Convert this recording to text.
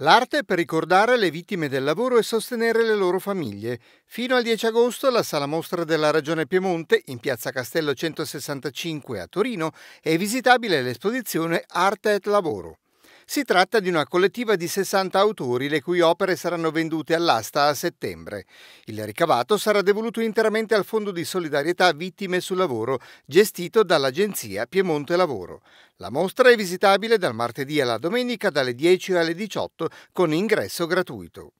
L'arte per ricordare le vittime del lavoro e sostenere le loro famiglie. Fino al 10 agosto la sala mostra della Regione Piemonte, in piazza Castello 165 a Torino, è visitabile l'esposizione Arte et Lavoro. Si tratta di una collettiva di 60 autori le cui opere saranno vendute all'asta a settembre. Il ricavato sarà devoluto interamente al Fondo di solidarietà vittime sul lavoro, gestito dall'Agenzia Piemonte Lavoro. La mostra è visitabile dal martedì alla domenica dalle 10 alle 18 con ingresso gratuito.